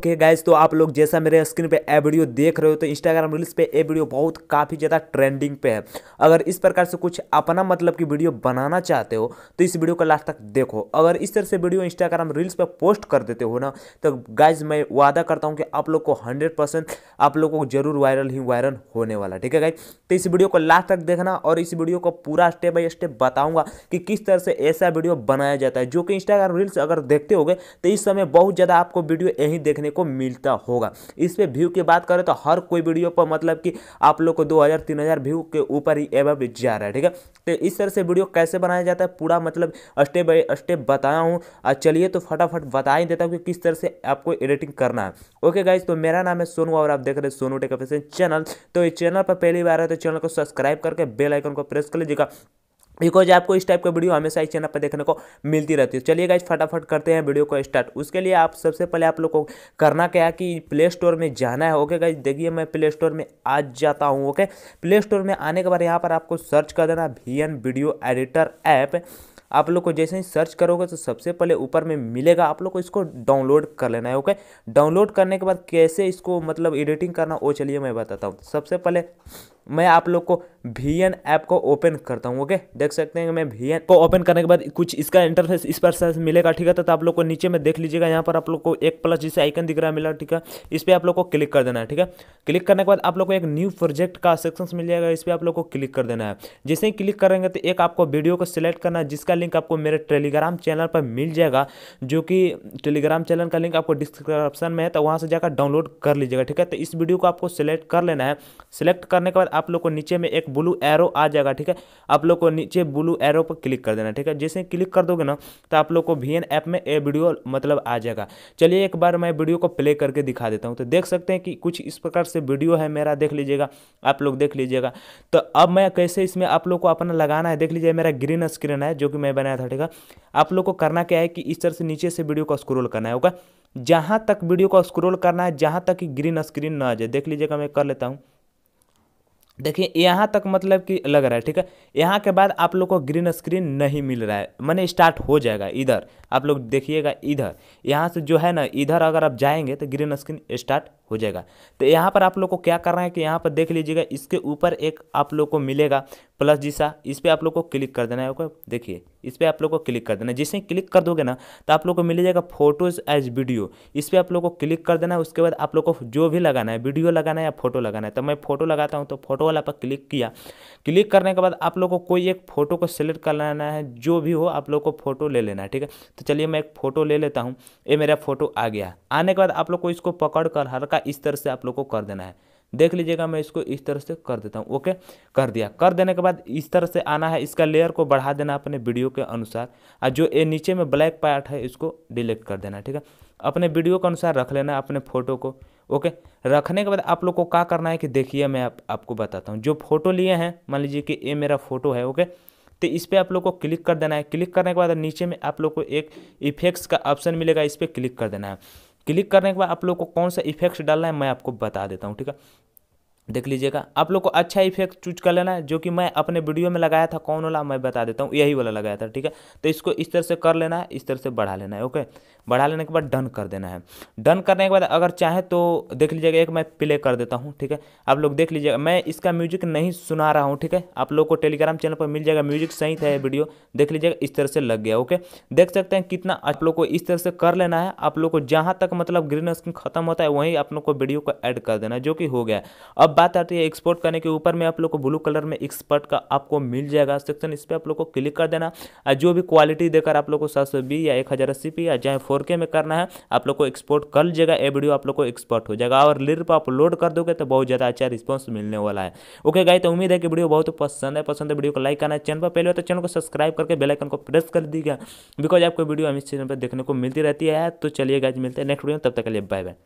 okay okay guys तो आप लोग जैसा मेरे स्क्रीन पे ए वीडियो देख रहे हो तो इंस्टाग्राम रील्स पे ए वीडियो बहुत काफ़ी ज़्यादा ट्रेंडिंग पे है अगर इस प्रकार से कुछ अपना मतलब की वीडियो बनाना चाहते हो तो इस वीडियो को लास्ट तक देखो अगर इस तरह से वीडियो इंस्टाग्राम रील्स पर पोस्ट कर देते हो ना तो गाइज मैं वादा करता हूँ कि आप लोग को हंड्रेड आप लोग को जरूर वायरल ही वायरल होने वाला ठीक है गाइज तो इस वीडियो को लास्ट तक देखना और इस वीडियो को पूरा स्टेप बाई स्टेप बताऊँगा कि किस तरह से ऐसा वीडियो बनाया जाता है जो कि इंस्टाग्राम रील्स अगर देखते हो तो इस समय बहुत ज़्यादा आपको वीडियो यहीं देखने देखने को मिलता होगा इस पर व्यू की बात करें तो हर कोई वीडियो पर मतलब कि आप लोग को दो हज़ार व्यू के ऊपर ही एवं जा रहा है ठीक है तो इस तरह से वीडियो कैसे बनाया जाता है पूरा मतलब स्टेप बाई स्टेप बताया हूँ और चलिए तो फटाफट बता ही देता हूँ कि किस तरह से आपको एडिटिंग करना है ओके गाइज तो मेरा नाम है सोनू और आप देख रहे हैं सोनू टेक चैनल तो इस चैनल पर पहली बार है तो चैनल को सब्सक्राइब करके बेल आइकन को प्रेस कर लीजिएगा बिकॉज आपको इस टाइप का वीडियो हमेशा इस चैनल पर देखने को मिलती रहती है चलिए गाइज फटाफट करते हैं वीडियो को स्टार्ट उसके लिए आप सबसे पहले आप लोग को करना क्या है कि प्ले स्टोर में जाना है ओके गाइज देखिए मैं प्ले स्टोर में आज जाता हूँ ओके प्ले स्टोर में आने के बाद यहाँ पर आपको सर्च कर देना वी वीडियो एडिटर ऐप आप लोग को जैसे ही सर्च करोगे तो सबसे पहले ऊपर में मिलेगा आप लोग को इसको डाउनलोड कर लेना है ओके डाउनलोड करने के बाद कैसे इसको मतलब एडिटिंग करना वो चलिए मैं बताता हूँ सबसे पहले मैं आप लोग को वी एन ऐप को ओपन करता हूँ ओके देख सकते हैं कि मैं वी एन को ओपन करने के बाद कुछ इसका इंटरफेस इस पर से मिलेगा ठीक है तो आप लोग को नीचे में देख लीजिएगा यहाँ पर आप लोग को एक प्लस जिसे आइकन दिख रहा है मिला ठीक है इस पर आप लोग को क्लिक कर देना है ठीक है क्लिक करने के बाद आप लोग को एक न्यू प्रोजेक्ट का सेक्शन मिल जाएगा इस पर आप लोग को क्लिक कर देना है जैसे ही क्लिक करेंगे तो एक आपको वीडियो को सिलेक्ट करना है जिसका लिंक आपको मेरे टेलीग्राम चैनल पर मिल जाएगा जो कि टेलीग्राम चैनल का लिंक आपको डिस्क्रिप्शन में है तो वहाँ से जाकर डाउनलोड कर लीजिएगा ठीक है तो इस वीडियो को आपको सिलेक्ट कर लेना है सिलेक्ट करने के बाद आप लोग को नीचे में एक ब्लू एरो आ जाएगा ठीक है आप लोग को नीचे ब्लू एरो पर क्लिक कर देना ठीक है जैसे क्लिक कर दोगे ना तो आप लोग को वी ऐप में ये वीडियो मतलब आ जाएगा चलिए एक बार मैं वीडियो को प्ले करके दिखा देता हूँ तो देख सकते हैं कि कुछ इस प्रकार से वीडियो है मेरा देख लीजिएगा आप लोग देख लीजिएगा तो अब मैं कैसे इसमें आप लोग को अपना लगाना है देख लीजिए मेरा ग्रीन स्क्रीन है जो कि मैं बनाया था ठीक है आप लोग को करना क्या है कि इस तरह से नीचे से वीडियो को स्क्रोल करना ओके जहाँ तक वीडियो को स्क्रोल करना है जहाँ तक कि ग्रीन स्क्रीन ना आ जाए देख लीजिएगा मैं कर लेता हूँ देखिए यहाँ तक मतलब कि लग रहा है ठीक है यहाँ के बाद आप लोग को ग्रीन स्क्रीन नहीं मिल रहा है मैंने स्टार्ट हो जाएगा इधर आप लोग देखिएगा इधर यहाँ से जो है ना इधर अगर आप जाएंगे तो ग्रीन स्क्रीन स्टार्ट हो जाएगा तो यहाँ पर आप लोग को क्या करना है कि यहाँ पर देख लीजिएगा इसके ऊपर एक आप लोग को मिलेगा प्लस जिसा इस पर आप लोग को क्लिक कर देना है ओके देखिए इस पर आप लोग को क्लिक कर देना है जैसे क्लिक कर दोगे ना तो आप लोग को मिल जाएगा फोटोज़ एज वीडियो इस पर आप लोग को क्लिक कर देना है उसके बाद आप लोग को जो भी लगाना है वीडियो लगाना है या फोटो लगाना है तो मैं फोटो लगाता हूँ तो फोटो वाला पर क्लिक किया क्लिक करने के बाद आप लोग को कोई एक फ़ोटो को सिलेक्ट कर लेना है जो भी हो आप लोग को फ़ोटो ले लेना है ठीक है तो चलिए मैं एक फ़ोटो ले लेता हूँ ये मेरा फ़ोटो आ गया आने के बाद आप लोग को इसको पकड़ कर हल्का या इस तरह से आप लोग को कर देना है देख लीजिएगा मैं इसको इस तरह से कर देता हूँ ओके कर दिया कर देने के बाद इस तरह से आना है इसका लेयर को बढ़ा देना अपने वीडियो के अनुसार और जो ये नीचे में ब्लैक पार्ट है इसको डिलीट कर देना ठीक है अपने वीडियो के अनुसार रख लेना अपने फ़ोटो को ओके रखने के बाद आप लोग को क्या करना है कि देखिए मैं आप, आपको बताता हूँ जो फ़ोटो लिए हैं मान लीजिए कि ये मेरा फ़ोटो है ओके तो इस पर आप लोग को क्लिक कर देना है क्लिक करने के बाद नीचे में आप लोग को एक इफेक्ट्स का ऑप्शन मिलेगा इस पर क्लिक कर देना है क्लिक करने के बाद आप लोग को कौन सा इफेक्ट्स डालना है मैं आपको बता देता हूँ ठीक है देख लीजिएगा आप लोग को अच्छा इफेक्ट चूज कर लेना है जो कि मैं अपने वीडियो में लगाया था कौन वाला मैं बता देता हूँ यही वाला लगाया था ठीक है तो इसको इस तरह से कर लेना है इस तरह से बढ़ा लेना है ओके बढ़ा लेने के बाद डन कर देना है डन करने के बाद अगर चाहे तो देख लीजिएगा एक मैं प्ले कर देता हूँ ठीक है आप लोग देख लीजिएगा मैं इसका म्यूजिक नहीं सुना रहा हूँ ठीक है आप लोग को टेलीग्राम चैनल पर मिल जाएगा म्यूजिक सही था वीडियो देख लीजिएगा इस तरह से लग गया ओके देख सकते हैं कितना आप लोग को इस तरह से कर लेना है आप लोग को जहाँ तक मतलब ग्रीन स्क्रीन खत्म होता है वहीं आप लोग को वीडियो को ऐड कर देना है जो कि हो गया अब अब बात आती है एक्सपोर्ट करने के ऊपर में आप लोग को ब्लू कलर में एक्सपर्ट का आपको मिल जाएगा सेक्शन इस पर आप लोग को क्लिक कर देना जो भी क्वालिटी देकर आप लोग को सात या एक हज़ार या चाहे फोर में करना है आप लोग को एक्सपोर्ट कर लीजिएगा ए वीडियो आप लोग को एक्सपोर्ट हो जाएगा और लिर पर लोड कर दोगे तो बहुत ज़्यादा अच्छा रिस्पॉन्स मिलने वाला है ओके गाई तो उम्मीद है कि वीडियो बहुत पसंद है पसंद है वीडियो को लाइक करना है चैनल पर पहले तो चैनल को सब्सक्राइब करके बेलाइकन को प्रेस कर दीजिएगा बिकॉज आपको वीडियो हम इस चैनल पर देखने को मिलती रहती है तो चलिए गाइज मिलते हैं नेक्स्ट वीडियो तब तक के लिए बाय बाय